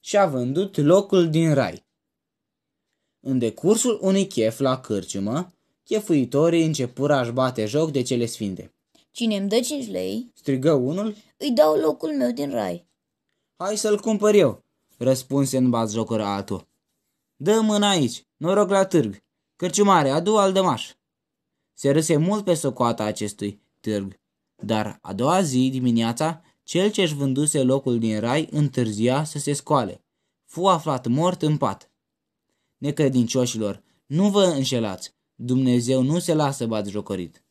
și a vândut locul din rai. În decursul unui chef la cârciumă, chefuitorii începură a-și bate joc de cele sfinte. Cine îmi dă cinci lei, strigă unul, îi dau locul meu din rai. Hai să-l cumpăr eu, răspunse în bat jocură altul. Dă mâna aici, noroc la târg, cărciumare, adu al dămaș. Se râse mult pe socoata acestui târg, dar a doua zi dimineața cel ce își vânduse locul din rai întârzia să se scoale. Fu aflat mort în pat. Necredincioșilor, nu vă înșelați! Dumnezeu nu se lasă jocorit.